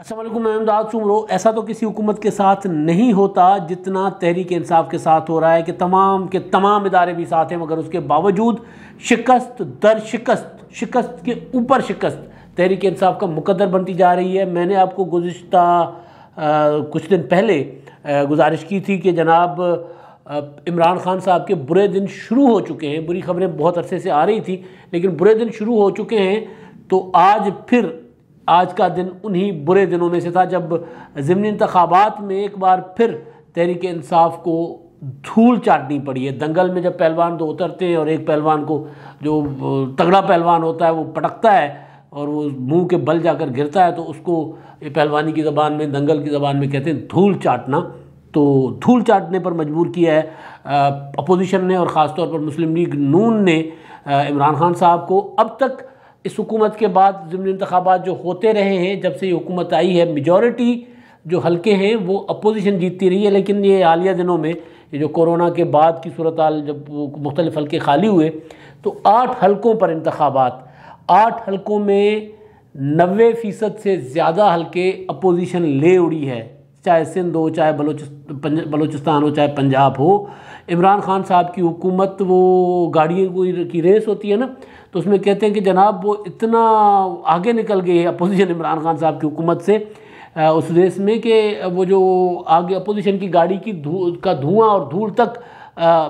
असल अहमदाद सुमरो ऐसा तो किसी हुकूमत के साथ नहीं होता जितना तहरीक इंसाफ के साथ हो रहा है कि तमाम के तमाम इदारे भी साथ हैं मगर उसके बावजूद शिकस्त दर शिकस्त शिकस्त के ऊपर शिकस्त तहरीक इंसाफ का मुकदर बनती जा रही है मैंने आपको गुज्त कुछ दिन पहले गुजारिश की थी कि जनाब इमरान खान साहब के बुरे दिन शुरू हो चुके हैं बुरी खबरें बहुत अरसे से आ रही थी लेकिन बुरे दिन शुरू हो चुके हैं तो आज फिर आज का दिन उन्हीं बुरे दिनों में से था जब ज़मनी इंतबात में एक बार फिर तहरीक इंसाफ को धूल चाटनी पड़ी है दंगल में जब पहलवान तो उतरते हैं और एक पहलवान को जो तगड़ा पहलवान होता है वो पटकता है और वो मुंह के बल जाकर गिरता है तो उसको पहलवानी की ज़बान में दंगल की ज़बान में कहते हैं धूल चाटना तो धूल चाटने पर मजबूर किया है अपोजिशन ने और ख़ासतौर पर मुस्लिम लीग नून ने इमरान खान साहब को अब तक इस हुकूमत के बाद ज़मनी इंतबात जो होते रहे हैं जब से ये हुकूमत आई है मेजॉरिटी जो हल्के हैं वो अपोजिशन जीतती रही है लेकिन ये हालिया दिनों में ये जो कोरोना के बाद की सूरत जब मुख्तलिफ हल्के खाली हुए तो आठ हल्कों पर इंतबात आठ हल्कों में नबे फ़ीसद से ज़्यादा हल्के अपोजिशन ले उड़ी है चाहे सिंध हो चाहे बलोच बलोचिस्तान हो चाहे पंजाब हो इमरान खान साहब की हुकूमत वो गाड़ियों की रेस होती है ना तो उसमें कहते हैं कि जनाब वो इतना आगे निकल गए अपोजिशन इमरान खान साहब की हुकूमत से उस रेस में कि वो जो आगे अपोजिशन की गाड़ी की धू का धुआँ और धूल तक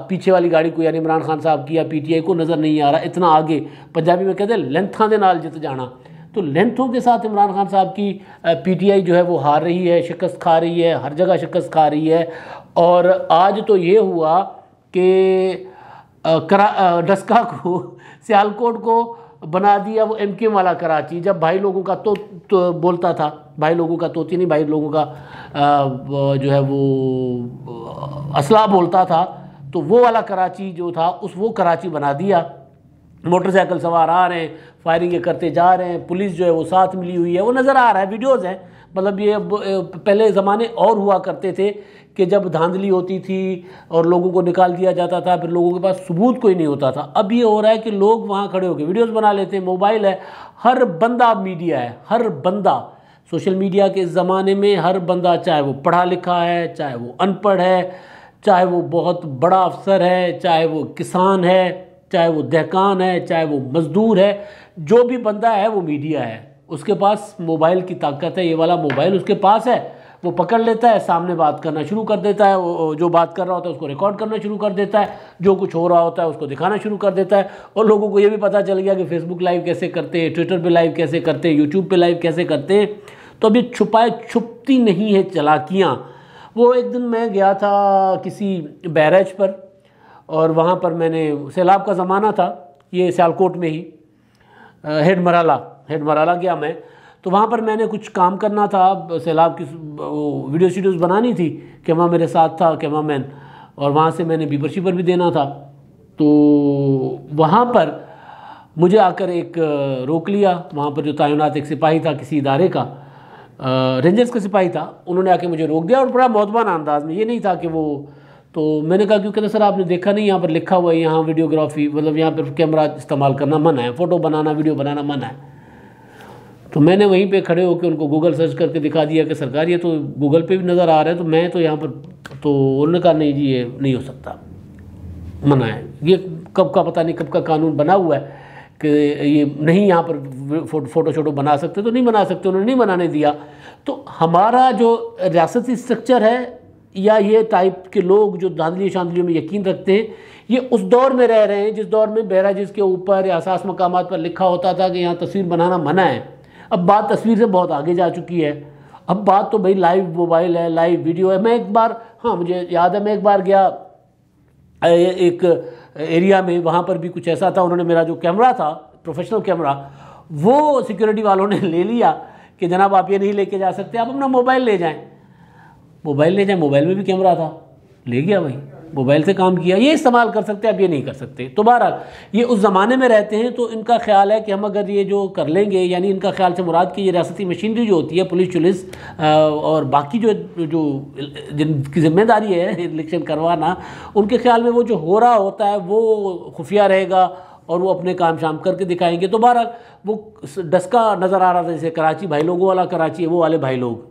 पीछे वाली गाड़ी को यानी इमरान खान साहब की या पी को नज़र नहीं आ रहा इतना आगे पंजाबी में कहते हैं लेंथा के नाल जित जाना तो लेंथों के साथ इमरान खान साहब की पीटीआई जो है वो हार रही है शिकस्त खा रही है हर जगह शिकस्त खा रही है और आज तो ये हुआ कि डस्का को सियालकोट को बना दिया वो एम वाला कराची जब भाई लोगों का तो, तो बोलता था भाई लोगों का तोती नहीं भाई लोगों का जो है वो असला बोलता था तो वो वाला कराची जो था उस वो कराची बना दिया मोटरसाइकिल सवार आ रहे हैं फायरिंग करते जा रहे हैं पुलिस जो है वो साथ मिली हुई है वो नज़र आ रहा है वीडियोज़ हैं मतलब ये पहले ज़माने और हुआ करते थे कि जब धांधली होती थी और लोगों को निकाल दिया जाता था फिर लोगों के पास सबूत कोई नहीं होता था अब ये हो रहा है कि लोग वहाँ खड़े होकर वीडियोज़ बना लेते हैं मोबाइल है हर बंदा मीडिया है हर बंदा सोशल मीडिया के ज़माने में हर बंदा चाहे वो पढ़ा लिखा है चाहे वो अनपढ़ है चाहे वो बहुत बड़ा अफसर है चाहे वो किसान है चाहे वो दहकान है चाहे वो मज़दूर है जो भी बंदा है वो मीडिया है उसके पास मोबाइल की ताकत है ये वाला मोबाइल उसके पास है वो पकड़ लेता है सामने बात करना शुरू कर देता है वो जो बात कर रहा होता है उसको रिकॉर्ड करना शुरू कर देता है जो कुछ हो रहा होता है उसको दिखाना शुरू कर देता है और लोगों को ये भी पता चल गया कि फेसबुक लाइव कैसे करते हैं ट्विटर पे लाइव कैसे करते हैं यूट्यूब पे लाइव कैसे करते हैं तो अभी छुपाए छुपती नहीं है चलाकियाँ वो एक दिन मैं गया था किसी बैरज पर और वहाँ पर मैंने सैलाब का ज़माना था ये सियालकोट में ही हेड मराला हेड मराला गया मैं तो वहाँ पर मैंने कुछ काम करना था सैलाब की वो वीडियो शीडियोज बनानी थी कैमरा मेरे साथ था कैमरा मैन और वहाँ से मैंने बीपर शीपर भी देना था तो वहाँ पर मुझे आकर एक रोक लिया वहाँ पर जो तैनात एक सिपाही था किसी इदारे का रेंजर्स का सिपाही था उन्होंने आके मुझे रोक दिया और बड़ा मौतबाना अंदाज में ये नहीं था कि वो तो मैंने कहा क्यों सर आपने देखा नहीं यहाँ पर लिखा हुआ है यहाँ वीडियोग्राफी मतलब यहाँ पर कैमरा इस्तेमाल करना मना है फ़ोटो बनाना वीडियो बनाना मना है तो मैंने वहीं पे खड़े होकर उनको गूगल सर्च करके दिखा दिया कि सरकार ये तो गूगल पे भी नज़र आ रहा है तो मैं तो यहाँ पर तो उन्होंने कहा नहीं जी ये नहीं हो सकता मना है ये कब का पता नहीं कब का कानून बना हुआ है कि ये नहीं यहाँ पर फोटो फोटो शोटो बना सकते तो नहीं बना सकते उन्होंने नहीं बनाने दिया तो हमारा जो रियासती स्ट्रक्चर है या ये टाइप के लोग जो धांधली शांधलियों में यकीन रखते हैं ये उस दौर में रह रहे हैं जिस दौर में बहरा के ऊपर या असास मकाम पर लिखा होता था कि यहाँ तस्वीर बनाना मना है अब बात तस्वीर से बहुत आगे जा चुकी है अब बात तो भाई लाइव मोबाइल है लाइव वीडियो है मैं एक बार हाँ मुझे याद है मैं एक बार गया एक एरिया में वहाँ पर भी कुछ ऐसा था उन्होंने मेरा जो कैमरा था प्रोफेशनल कैमरा वो सिक्योरिटी वालों ने ले लिया कि जनाब आप ये नहीं लेके जा सकते आप अपना मोबाइल ले जाएं मोबाइल ले जाए मोबाइल में भी कैमरा था ले गया भाई मोबाइल से काम किया ये इस्तेमाल कर सकते हैं अब ये नहीं कर सकते तो बहरहाल ये उस ज़माने में रहते हैं तो इनका ख्याल है कि हम अगर ये जो कर लेंगे यानी इनका ख्याल से मुराद की ये रियासती मशीनरी जो होती है पुलिस चुलिस और बाकी जो जो जिनकी जिम्मेदारी है इलेक्शन करवाना उनके ख्याल में वो जो हो रहा होता है वो खुफिया रहेगा और वो अपने काम शाम करके दिखाएंगे तो बहरहाल वो डस्का नज़र आ रहा था जैसे कराची भाई लोगों वाला कराची है वो वाले भाई लोग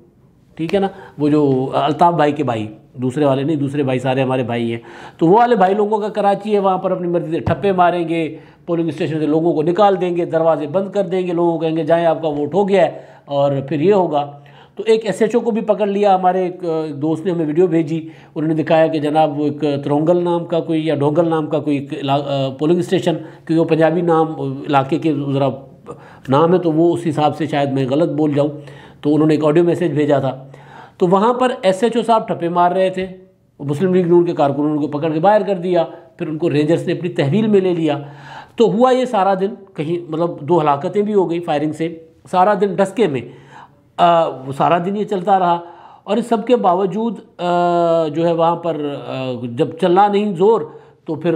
ठीक है ना वो जो अल्ताफ़ भाई के भाई दूसरे वाले नहीं दूसरे भाई सारे हमारे भाई हैं तो वो वाले भाई लोगों का कराची है वहाँ पर अपनी मर्जी से ठप्पे मारेंगे पोलिंग स्टेशन से लोगों को निकाल देंगे दरवाजे बंद कर देंगे लोगों को कहेंगे जाएँ आपका वोट हो गया है और फिर ये होगा तो एक एसएचओ को भी पकड़ लिया हमारे एक दोस्त ने हमें वीडियो भेजी उन्होंने दिखाया कि जनाब वो एक त्रोंगल नाम का कोई या डोंगल नाम का कोई पोलिंग स्टेशन क्योंकि वो पंजाबी नाम इलाके के ज़रा नाम है तो वो उस हिसाब से शायद मैं गलत बोल जाऊँ तो उन्होंने एक ऑडियो मैसेज भेजा था तो वहाँ पर एस एच ओ साहब ठप्पे मार रहे थे मुस्लिम लीग नून के कारकुनों उनको पकड़ के बाहर कर दिया फिर उनको रेंजर्स ने अपनी तहवील में ले लिया तो हुआ ये सारा दिन कहीं मतलब दो हलाकतें भी हो गई फायरिंग से सारा दिन डस्के में आ, सारा दिन ये चलता रहा और इस सब के बावजूद आ, जो है वहाँ पर आ, जब चलना नहीं जोर तो फिर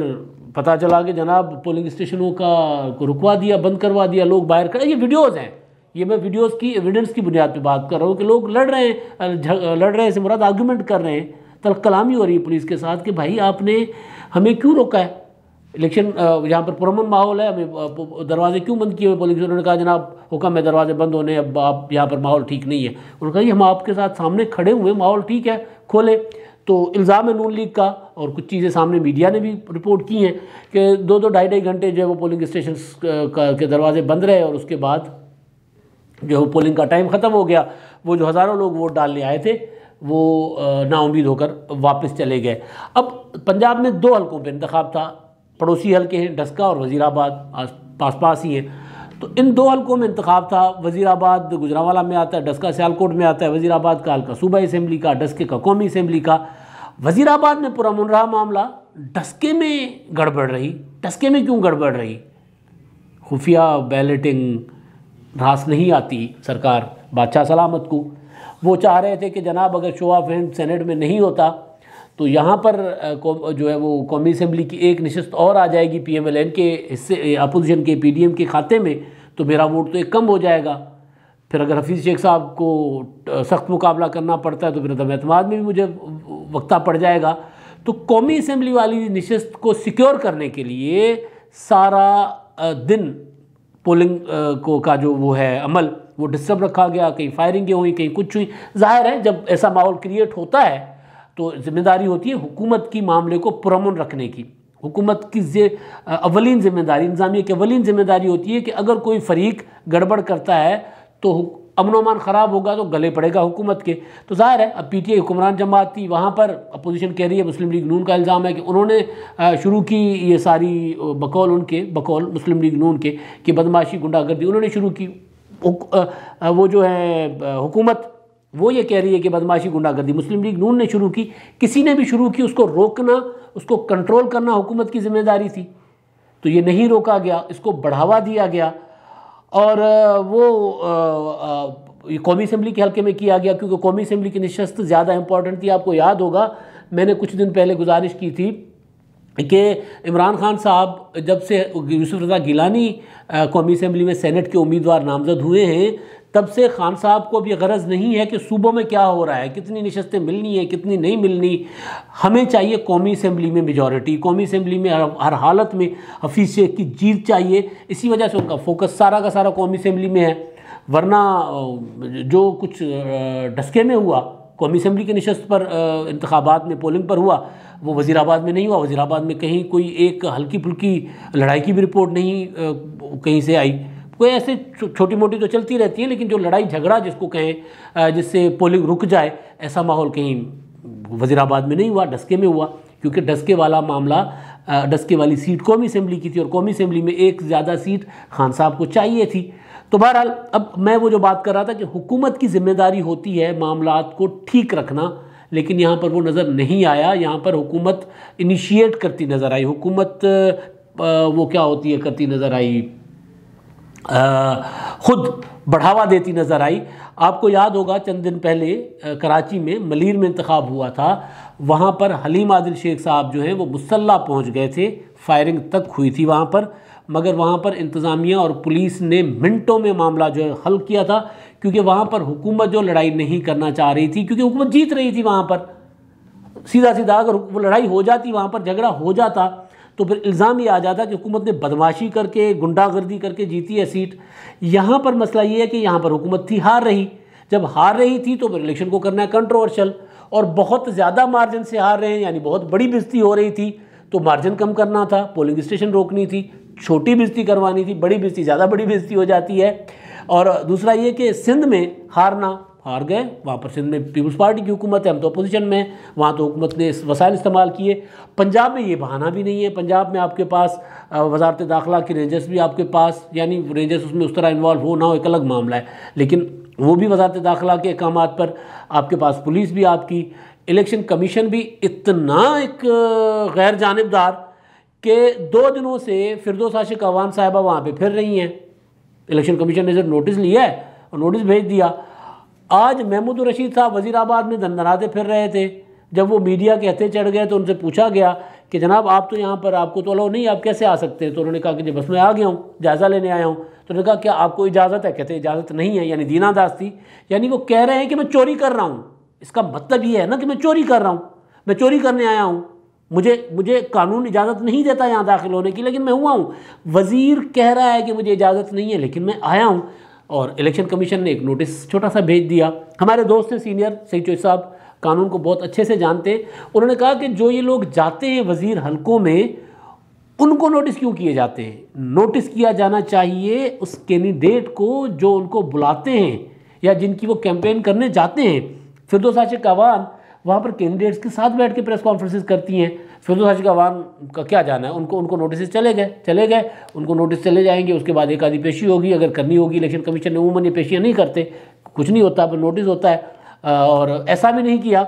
पता चला कि जनाब पोलिंग स्टेशनों का रुकवा दिया बंद करवा दिया लोग बाहर खड़े ये वीडियोज़ हैं ये मैं वीडियोस की एविडेंस की बुनियाद पे बात कर रहा हूँ कि लोग लड़ रहे हैं लड़ रहे हैं से मुराद आर्ग्यूमेंट कर रहे हैं तल कलामी हो रही है पुलिस के साथ कि भाई आपने हमें क्यों रोका है इलेक्शन यहाँ पर पुरमन माहौल है हमें दरवाजे क्यों बंद किए हुए पुलिस उन्होंने कहा जनाब हुक्म है दरवाजे बंद होने अब आप यहाँ पर माहौल ठीक नहीं है उन्होंने कहा कि हम आपके साथ सामने खड़े हुए माहौल ठीक है खोले तो इल्ज़ाम है नून लीग का और कुछ चीज़ें सामने मीडिया ने भी रिपोर्ट की हैं कि दो दो ढाई ढाई घंटे जो है वो पोलिंग स्टेशन के दरवाजे बंद रहे और उसके बाद जो पोलिंग का टाइम ख़त्म हो गया वो जो हज़ारों लोग वोट डालने आए थे वो नाउमीद होकर वापस चले गए अब पंजाब में दो हलकों पर इंतखब था पड़ोसी हल्के हैं डस्का और वजीराबाद पास पास ही हैं तो इन दो हलकों में इंतखब था वजीराबाद गुजरावाला में आता है डस्का सियालकोट में आता है वजीराबाद का हल्का सूबा असम्बली का डस्के का कौमी असम्बली का वजीराबाद में पुरमन रहा मामला डस्के में गड़बड़ रही डस्के में क्यों गड़बड़ रही खुफिया बैलेटिंग ढांस नहीं आती सरकार बादशाह सलामत को वो चाह रहे थे कि जनाब अगर शो ऑफ हैंड सेनेट में नहीं होता तो यहाँ पर जो है वो कौमी असम्बली की एक नशस्त और आ जाएगी पी एम एल एन के हिस्से अपोजिशन के पी डी एम के खाते में तो मेरा वोट तो एक कम हो जाएगा फिर अगर हफीज़ शेख साहब को सख्त मुकाबला करना पड़ता है तो फिर अतमाद में भी मुझे वक्ता पड़ जाएगा तो कौमी असम्बली वाली नशस्त को सिक्योर करने के लिए सारा दिन पोलिंग को का जो वो है अमल वो डिस्टर्ब रखा गया कहीं फायरिंगें हुई कहीं कुछ हुई जाहिर है जब ऐसा माहौल क्रिएट होता है तो जिम्मेदारी होती है हुकूमत की मामले को पुरमन रखने की हुकूमत की जे अवलिन ज़िम्मेदारी इंतजामिया की अवलिन ज़िम्मेदारी होती है कि अगर कोई फरीक गड़बड़ करता है तो अमन अमान ख़राब होगा तो गले पड़ेगा हुकूमत के तो जाहिर है अब पी टी आई हुक्मरान जमात थी वहाँ पर अपोजिशन कह रही है मुस्लिम लीग नून का इल्ज़ाम है कि उन्होंने शुरू की ये सारी बकौल उनके बकौल मुस्लिम लीग नून के कि बदमाशी गुंडागर्दी उन्होंने शुरू की वो जो है हुकूमत वो ये कह रही है कि बदमाशी गुंडागर्दी मुस्लिम लीग नून ने शुरू की किसी ने भी शुरू की उसको रोकना उसको कंट्रोल करना हुकूमत की जिम्मेदारी थी तो ये नहीं रोका गया इसको बढ़ावा दिया गया और वो कौमी असम्बली के हल्के में किया गया क्योंकि कौमी असम्बली की नशस्त ज़्यादा इंपॉर्टेंट थी आपको याद होगा मैंने कुछ दिन पहले गुजारिश की थी कि इमरान खान साहब जब से यूसुफ रजा गिलानी कौमी असम्बली में सेनेट के उम्मीदवार नामजद हुए हैं तब से खान साहब को भी गरज नहीं है कि सूबों में क्या हो रहा है कितनी नशस्तें मिलनी है कितनी नहीं मिलनी हमें चाहिए कौमी असम्बली में मेजॉरिटी कौमी असम्बली में हर, हर हालत में हफीज़ शेख की जीत चाहिए इसी वजह से उनका फोकस सारा का सारा कौमी असम्बली में है वरना जो कुछ डस्के में हुआ कौमी असम्बली की नशस्त पर इंतबात में पोलिंग पर हुआ वो वज़ीराबाद में नहीं हुआ वज़ीराबाद में कहीं कोई एक हल्की फुल्की लड़ाई की भी रिपोर्ट नहीं कहीं से आई कोई ऐसे छोटी मोटी तो चलती रहती है लेकिन जो लड़ाई झगड़ा जिसको कहें जिससे पोलिंग रुक जाए ऐसा माहौल कहीं वजीराबाद में नहीं हुआ डस्के में हुआ क्योंकि डस्के वाला मामला डस्के वाली सीट कौमी असम्बली की थी और कौमी असम्बली में एक ज़्यादा सीट खान साहब को चाहिए थी तो बहरहाल अब मैं वो जो बात कर रहा था कि हुकूमत की जिम्मेदारी होती है मामला को ठीक रखना लेकिन यहाँ पर वो नज़र नहीं आया यहाँ पर हुकूमत इनिशिएट करती नज़र आई हुकूमत वो क्या होती है करती नज़र आई ख़ुद बढ़ावा देती नज़र आई आपको याद होगा चंद दिन पहले कराची में मलिर में इंतखब हुआ था वहाँ पर हलीम आदिल शेख साहब जो हैं वो मुसल्ला पहुँच गए थे फायरिंग तक हुई थी वहाँ पर मगर वहाँ पर इंतज़ामिया और पुलिस ने मिनटों में मामला जो है हल किया था क्योंकि वहाँ पर हुकूमत जो लड़ाई नहीं करना चाह रही थी क्योंकि हुकूमत जीत रही थी वहाँ पर सीधा सीधा अगर वो लड़ाई हो जाती वहाँ पर झगड़ा हो जाता तो फिर इल्ज़ाम ये आ जाता कि हुकूमत ने बदमाशी करके गुंडागर्दी करके जीती है सीट यहाँ पर मसला ये है कि यहाँ पर हुकूमत थी हार रही जब हार रही थी तो फिर इलेक्शन को करना है कंट्रोवर्शल और बहुत ज़्यादा मार्जिन से हार रहे हैं यानी बहुत बड़ी बिजती हो रही थी तो मार्जिन कम करना था पोलिंग स्टेशन रोकनी थी छोटी बिजती करवानी थी बड़ी बिजती ज़्यादा बड़ी बिजती हो जाती है और दूसरा ये कि सिंध में हारना हार गए वहाँ पर सिंध में पीपल्स पार्टी की हुकूमत है हम तो अपोजिशन में वहाँ तो हुकूमत ने वसाइल इस्तेमाल किए पंजाब में ये बहाना भी नहीं है पंजाब में आपके पास वजारत दाखिला के रेंजर्स भी आपके पास यानी रेंजर्स उसमें उस तरह इन्वॉल्व हो ना हो एक अलग मामला है लेकिन वो भी वजारत दाखिला के अहकाम पर आपके पास पुलिस भी आपकी इलेक्शन कमीशन भी इतना एक गैर जानबदार के दो दिनों से फिरदो साशिक अवान साहिबा वहाँ पर फिर रही हैं इलेक्शन कमीशन ने जब नोटिस लिया है और नोटिस भेज दिया आज महमूद रशीद साहब वजीराबाद में दंदनाते फिर रहे थे जब वो मीडिया के हथे चढ़ गए तो उनसे पूछा गया कि जनाब आप तो यहाँ पर आपको तो अलाउ नहीं आप कैसे आ सकते हैं तो उन्होंने कहा कि जब बस मैं आ गया हूँ जायज़ा लेने आया हूँ तो उन्होंने कहा क्या आपको इजाज़त है कहते इजाज़त नहीं है यानी दीना दास थी यानी वो कह रहे हैं कि मैं चोरी कर रहा हूँ इसका मतलब ये है ना कि मैं चोरी कर रहा हूँ मैं चोरी करने आया हूँ मुझे मुझे कानून इजाज़त नहीं देता यहाँ दाखिल होने की लेकिन मैं हुआ हूँ वज़ीर कह रहा है कि मुझे इजाज़त नहीं है लेकिन मैं आया हूँ और इलेक्शन कमीशन ने एक नोटिस छोटा सा भेज दिया हमारे दोस्त हैं सीनियर चोई साहब कानून को बहुत अच्छे से जानते हैं उन्होंने कहा कि जो ये लोग जाते हैं वज़ीर हलकों में उनको नोटिस क्यों किए जाते हैं नोटिस किया जाना चाहिए उस कैंडिडेट को जो उनको बुलाते हैं या जिनकी वो कैंपेन करने जाते हैं फिरदोसाचे कावान वहाँ पर कैंडिडेट्स के साथ बैठ के प्रेस कॉन्फ्रेंसिस करती हैं फिरोज हाशिक अवान का क्या जाना है उनको उनको नोटिस चले गए चले गए उनको नोटिस चले जाएंगे उसके बाद एक आधी पेशी होगी अगर करनी होगी इलेक्शन कमीशन उमूमन ये पेशियाँ नहीं करते कुछ नहीं होता पर नोटिस होता है और ऐसा भी नहीं किया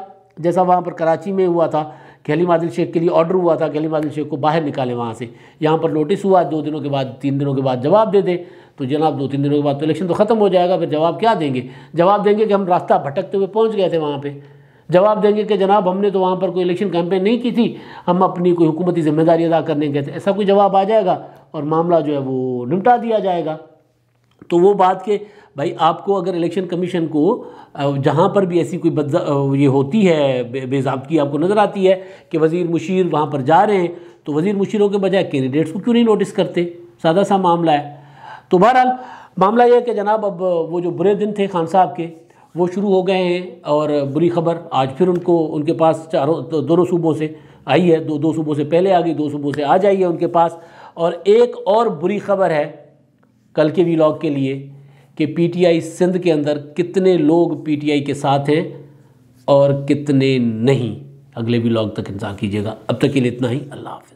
जैसा वहाँ पर कराची में हुआ था कि अली मादिल शेख के लिए ऑर्डर हुआ था कि अली मादिल शेख को बाहर निकाले वहाँ से यहाँ पर नोटिस हुआ दो दिनों के बाद तीन दिनों के बाद जवाब दे दें तो जनाब दो तीन दिनों के बाद तो इलेक्शन तो ख़त्म हो जाएगा फिर जवाब क्या देंगे जवाब देंगे कि हम रास्ता भटकते हुए पहुँच गए थे वहाँ पर जवाब देंगे कि जनाब हमने तो वहाँ पर कोई इलेक्शन कैंपेन नहीं की थी हम अपनी कोई हुकूमती जिम्मेदारी अदा करने गए थे ऐसा कोई जवाब आ जाएगा और मामला जो है वो निपटा दिया जाएगा तो वो बात के भाई आपको अगर इलेक्शन कमीशन को जहाँ पर भी ऐसी कोई बद ये होती है बेजाबगी आपको नज़र आती है कि वज़ीर मुशीर वहाँ पर जा रहे हैं तो वज़ीर मुशीरों के बजाय कैंडिडेट्स को क्यों नहीं नोटिस करते सादा सा मामला है तो बहरहाल मामला यह है कि जनाब अब वो जो बुरे दिन थे खान साहब के वो शुरू हो गए हैं और बुरी खबर आज फिर उनको उनके पास चारों तो दोनों सूबों से आई है दो दो सूबों से पहले आ गई दो सूबों से आ जाइए है उनके पास और एक और बुरी खबर है कल के व्लॉग के लिए कि पीटीआई सिंध के अंदर कितने लोग पीटीआई के साथ हैं और कितने नहीं अगले व्लॉग तक इंतज़ार कीजिएगा अब तक के लिए इतना ही अल्लाह हाफि